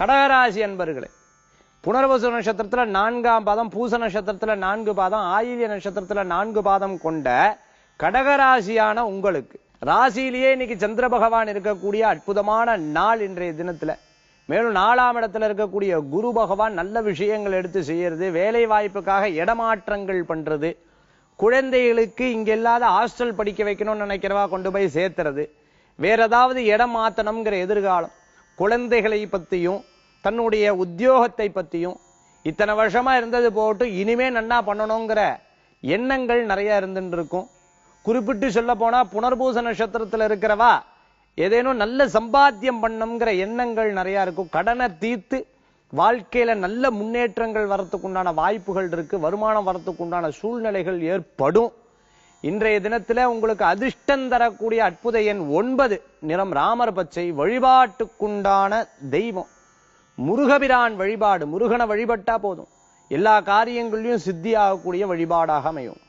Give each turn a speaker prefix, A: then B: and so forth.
A: கடகராசி அன்பர்களே புனர்வசு நட்சத்திரத்தில் நான்காம் பாதம் பூச நட்சத்திரத்தில் நான்கு பாதம் ஆயில்ய நட்சத்திரத்தில் நான்கு பாதம் கொண்ட கடகராசியான உங்களுக்கு ராசியிலேயே இன்னைக்கு சந்திர பகவான் இருக்கக்கூடிய அற்புதமான நாள் இன்றைய தினத்தில் மேலும் நாலாம் இடத்துல இருக்கக்கூடிய குரு பகவான் நல்ல விஷயங்கள் எடுத்து செய்யறது வேலை வாய்ப்புக்காக இடமாற்றங்கள் பண்றது குழந்தைகளுக்கு இங்க இல்லாத ஹாஸ்டல் படிக்க வைக்கணும்னு நினைக்கிறவா கொண்டு போய் சேர்த்துறது வேற ஏதாவது இடம் மாத்தணுங்கிற எதிர்காலம் குழந்தைகளை பற்றியும் தன்னுடைய உத்தியோகத்தை பற்றியும் இத்தனை வருஷமாக இருந்தது போட்டு இனிமே நன்னா பண்ணணுங்கிற எண்ணங்கள் நிறையா இருந்துட்டு இருக்கும் குறிப்பிட்டு சொல்ல போனால் புனர்பூச நட்சத்திரத்தில் இருக்கிறவா ஏதேனும் நல்ல சம்பாத்தியம் பண்ணுங்கிற எண்ணங்கள் நிறையா இருக்கும் கடனை தீர்த்து வாழ்க்கையில நல்ல முன்னேற்றங்கள் வரத்துக்குண்டான வாய்ப்புகள் இருக்கு வருமானம் வரத்துக்குண்டான சூழ்நிலைகள் ஏற்படும் இன்றைய தினத்துல உங்களுக்கு அதிர்ஷ்டம் தரக்கூடிய அற்புத எண் ஒன்பது நிறம் ராமர் பச்சை வழிபாட்டுக்குண்டான தெய்வம் முருகபிரான் வழிபாடு முருகனை வழிபட்டா போதும் எல்லா காரியங்களிலும் சித்தி ஆகக்கூடிய வழிபாடாக அமையும்